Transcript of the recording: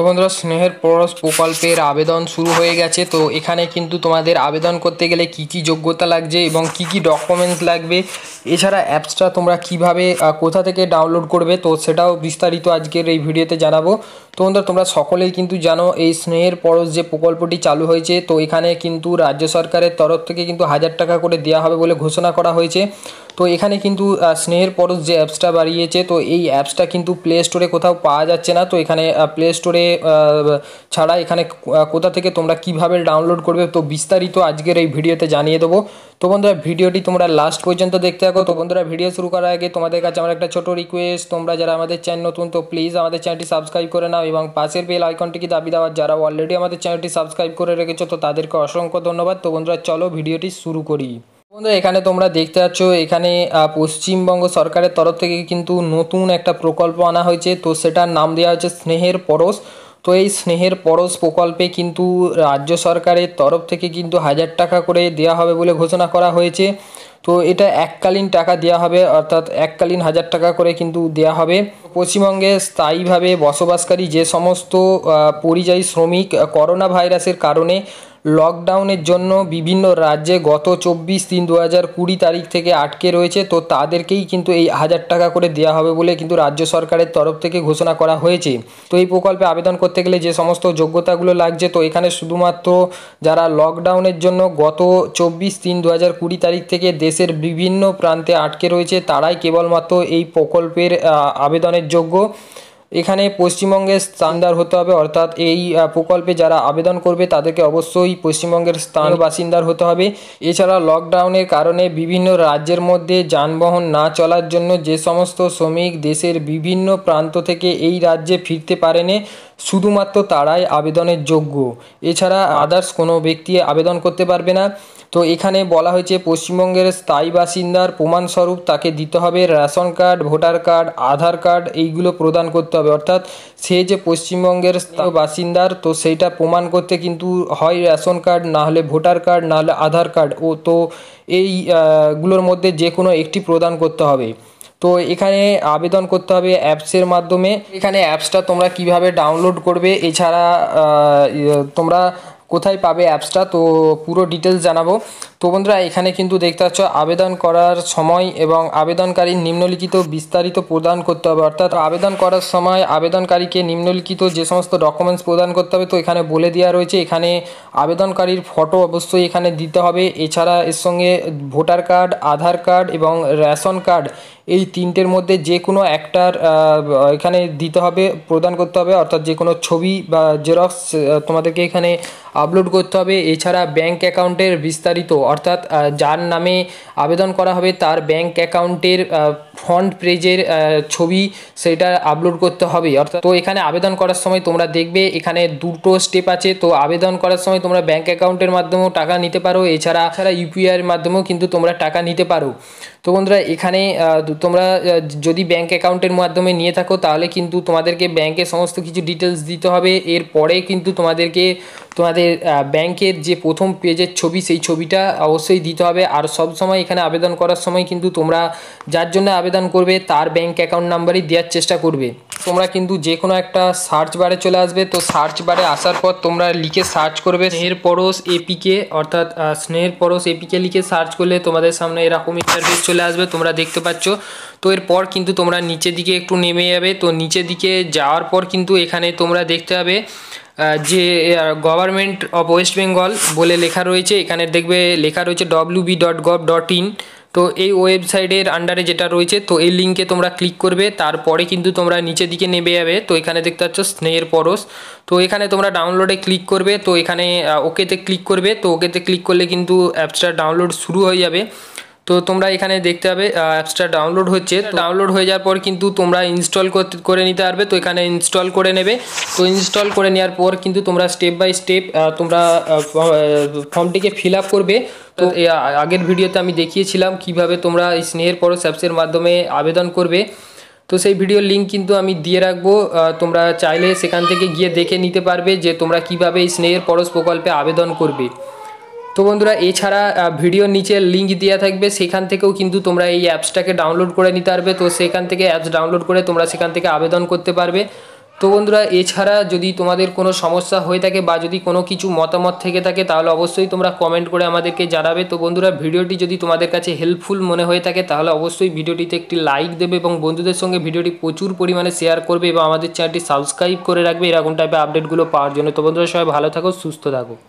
তো বন্ধুরা স্নেহের পরশ প্রকল্পের আবেদন শুরু হয়ে গেছে তো এখানে কিন্তু তোমাদের আবেদন করতে গেলে কি কি যোগ্যতা লাগছে এবং কি কি ডকুমেন্টস লাগবে এছাড়া অ্যাপসটা তোমরা কিভাবে কোথা থেকে ডাউনলোড করবে তো সেটাও বিস্তারিত আজকের এই ভিডিওতে জানাবো তো বন্ধুরা তোমরা সকলেই কিন্তু জানো এই স্নেহের পরশ যে প্রকল্পটি চালু হয়েছে তো এখানে কিন্তু রাজ্য সরকারের তরফ থেকে কিন্তু হাজার টাকা করে দেওয়া হবে বলে ঘোষণা করা হয়েছে তো এখানে কিন্তু স্নেহের পরশ যে অ্যাপসটা বাড়িয়েছে তো এই অ্যাপসটা কিন্তু প্লে স্টোরে কোথাও পাওয়া যাচ্ছে না তো এখানে প্লে স্টোরে ছাড়া এখানে কোথা থেকে তোমরা কিভাবে ডাউনলোড করবে তো বিস্তারিত আজকের এই ভিডিওতে জানিয়ে দেবো তো বন্ধুরা ভিডিওটি তোমরা লাস্ট পর্যন্ত দেখতে থাকো তো বন্ধুরা ভিডিও শুরু করার আগে তোমাদের কাছে আমার একটা ছোট রিকোয়েস্ট তোমরা যারা আমাদের চ্যানেল নতুন তো প্লিজ আমাদের চ্যানেলটি সাবস্ক্রাইব করে নাও এবং পাশের বেল আইকনটিকে দাবি দেওয়ার যারা অলরেডি আমাদের চ্যানেলটি সাবস্ক্রাইব করে রেখেছো তো তাদেরকে অসংখ্য ধন্যবাদ তো বন্ধুরা চলো ভিডিওটি শুরু করি বন্ধুরা এখানে তোমরা দেখতে পাচ্ছ এখানে পশ্চিমবঙ্গ সরকারের তরফ থেকে কিন্তু নতুন একটা প্রকল্প আনা হয়েছে তো সেটার নাম দেওয়া হয়েছে স্নেহের পরশ তো এই স্নেহের পরশ প্রকল্পে কিন্তু রাজ্য সরকারের তরফ থেকে কিন্তু হাজার টাকা করে দেওয়া হবে বলে ঘোষণা করা হয়েছে তো এটা এককালীন টাকা দেওয়া হবে অর্থাৎ এককালীন হাজার টাকা করে কিন্তু দেওয়া হবে পশ্চিমবঙ্গে স্থায়ীভাবে বসবাসকারী যে সমস্ত পরিযায়ী শ্রমিক করোনা ভাইরাসের কারণে লকডাউনের জন্য বিভিন্ন রাজ্যে গত চব্বিশ তিন দু হাজার কুড়ি তারিখ থেকে আটকে রয়েছে তো তাদেরকেই কিন্তু এই হাজার টাকা করে দেওয়া হবে বলে কিন্তু রাজ্য সরকারের তরফ থেকে ঘোষণা করা হয়েছে তো এই প্রকল্পে আবেদন করতে গেলে যে সমস্ত যোগ্যতাগুলো লাগছে তো এখানে শুধুমাত্র যারা লকডাউনের জন্য গত চব্বিশ তিন দু হাজার কুড়ি তারিখ থেকে দেশের বিভিন্ন প্রান্তে আটকে রয়েছে তারাই কেবলমাত্র এই প্রকল্পের আবেদনের যোগ্য এখানে পশ্চিমবঙ্গের স্থানদার হতে হবে অর্থাৎ এই প্রকল্পে যারা আবেদন করবে তাদেরকে অবশ্যই পশ্চিমবঙ্গের স্থান বাসিন্দার হতে হবে এছাড়া লকডাউনের কারণে বিভিন্ন রাজ্যের মধ্যে যানবাহন না চলার জন্য যে সমস্ত শ্রমিক দেশের বিভিন্ন প্রান্ত থেকে এই রাজ্যে ফিরতে পারেনি শুধুমাত্র তারাই আবেদনের যোগ্য এছাড়া আদার্স কোনো ব্যক্তি আবেদন করতে পারবে না তো এখানে বলা হয়েছে পশ্চিমবঙ্গের স্থায়ী বাসিন্দার প্রমাণস্বরূপ তাকে দিতে হবে ration card voter card Aadhaar card এইগুলো প্রদান করতে হবে অর্থাৎ সে যে পশ্চিমবঙ্গের বাসিন্দার তো সেইটা প্রমাণ করতে কিন্তু হয় রেশন কার্ড না হলে ভোটার কার্ড না হলে আধার কার্ড ও তো এইগুলোর মধ্যে যে কোনো একটি প্রদান করতে হবে তো এখানে আবেদন করতে হবে অ্যাপসের মাধ্যমে এখানে অ্যাপসটা তোমরা কিভাবে ডাউনলোড করবে এছাড়া ইয়ে, তোমরা কোথায় পাবে অ্যাপসটা তো পুরো ডিটেলস জানাবো তো বন্ধুরা এখানে কিন্তু দেখতে পাচ্ছ আবেদন করার সময় এবং আবেদনকারীর নিম্নলিখিত বিস্তারিত প্রদান করতে হবে অর্থাৎ আবেদন করার সময় আবেদনকারীকে নিম্নলিখিত যে সমস্ত ডকুমেন্টস প্রদান করতে হবে তো এখানে বলে দেওয়া রয়েছে এখানে আবেদনকারীর ফটো অবশ্যই এখানে দিতে হবে এছাড়া এর সঙ্গে ভোটার কার্ড আধার কার্ড এবং রেশন কার্ড এই তিনটের মধ্যে যে কোনো একটার এখানে দিতে হবে প্রদান করতে হবে অর্থাৎ যে কোনো ছবি বা জেরক্স তোমাদেরকে এখানে আপলোড করতে হবে এছাড়া ব্যাংক অ্যাকাউন্টের বিস্তারিত অর্থাৎ যার নামে আবেদন করা হবে তার ব্যাংক অ্যাকাউন্টের ফ্রন্ট পেজের ছবি সেটা আপলোড করতে হবে অর্থাৎ তো এখানে আবেদন করার সময় তোমরা দেখবে এখানে দুটো স্টেপ আছে তো আবেদন করার সময় তোমরা ব্যাঙ্ক অ্যাকাউন্টের মাধ্যমেও টাকা নিতে পারো এছাড়া এছাড়া ইউপিআইয়ের মাধ্যমেও কিন্তু তোমরা টাকা নিতে পারো তো বন্ধুরা এখানে তোমরা যদি ব্যাঙ্ক অ্যাকাউন্টের মাধ্যমে নিয়ে থাকো তাহলে কিন্তু তোমাদেরকে ব্যাংকে সমস্ত কিছু ডিটেলস দিতে হবে এরপরে কিন্তু তোমাদেরকে তোমাদের ব্যাংকের যে প্রথম পেজের ছবি সেই ছবিটা অবশ্যই দিতে হবে আর সব সময় এখানে আবেদন করার সময় কিন্তু তোমরা যার জন্য আবেদন আবেদন করবে তার ব্যাঙ্ক অ্যাকাউন্ট নাম্বারই দেওয়ার চেষ্টা করবে তোমরা কিন্তু যে কোনো একটা সার্চ বারে চলে আসবে তো সার্চ বারে আসার পর তোমরা লিখে সার্চ করবে স্নেহের পরশ এপিকে অর্থাৎ স্নেহের পরশ এপিকে লিখে সার্চ করলে তোমাদের সামনে এরকম ইন্টারফেস চলে আসবে তোমরা দেখতে পাচ্ছ তো এরপর কিন্তু তোমরা নিচের দিকে একটু নেমে যাবে তো নিচের দিকে যাওয়ার পর কিন্তু এখানে তোমরা দেখতে পাবে যে গভর্নমেন্ট অফ ওয়েস্ট বেঙ্গল বলে লেখা রয়েছে এখানে দেখবে লেখা রয়েছে W B dot gov dot in তো এই ওয়েবসাইটের আন্ডারে যেটা রয়েছে তো এই লিঙ্কে তোমরা ক্লিক করবে তারপরে কিন্তু তোমরা নিচের দিকে নেমে যাবে তো এখানে দেখতে পাচ্ছ স্নেহের পরশ তো এখানে তোমরা ডাউনলোডে ক্লিক করবে তো এখানে ওকেতে ক্লিক করবে তো ওকেতে ক্লিক করলে কিন্তু অ্যাপসটা ডাউনলোড শুরু হয়ে যাবে তো তোমরা এখানে দেখতে পাবে অ্যাপসটা ডাউনলোড হচ্ছে ডাউনলোড হয়ে যাওয়ার পর কিন্তু তোমরা ইনস্টল করে নিতে পারবে তো এখানে ইনস্টল করে নেবে তো ইনস্টল করে নেওয়ার পর কিন্তু তোমরা স্টেপ বাই স্টেপ তোমরা ফর্মটিকে ফিল আপ করবে তো আগের ভিডিওতে আমি দেখিয়েছিলাম কিভাবে তোমরা এই স্নেহের পরশ অ্যাপসের মাধ্যমে আবেদন করবে তো সেই ভিডিওর লিঙ্ক কিন্তু আমি দিয়ে রাখবো তোমরা চাইলে সেখান থেকে গিয়ে দেখে নিতে পারবে যে তোমরা কিভাবে এই স্নেহের পরশ প্রকল্পে আবেদন করবে তো বন্ধুরা এছাড়া ভিডিওর নিচে লিঙ্ক দেওয়া থাকবে সেখান থেকেও কিন্তু তোমরা এই অ্যাপসটাকে ডাউনলোড করে নিতে পারবে তো সেখান থেকে অ্যাপস ডাউনলোড করে তোমরা সেখান থেকে আবেদন করতে পারবে তো বন্ধুরা এছাড়া যদি তোমাদের কোনো সমস্যা হয়ে থাকে বা যদি কোনো কিছু মতামত থেকে থাকে তাহলে অবশ্যই তোমরা কমেন্ট করে আমাদেরকে জানাবে তো বন্ধুরা ভিডিওটি যদি তোমাদের কাছে হেল্পফুল মনে হয়ে থাকে তাহলে অবশ্যই ভিডিওটিতে একটি লাইক দেবে এবং বন্ধুদের সঙ্গে ভিডিওটি প্রচুর পরিমাণে শেয়ার করবে এবং আমাদের চ্যানেলটি সাবস্ক্রাইব করে রাখবে এরকম টাইপের আপডেটগুলো পাওয়ার জন্য তো বন্ধুরা সবাই ভালো থাকো সুস্থ থাকো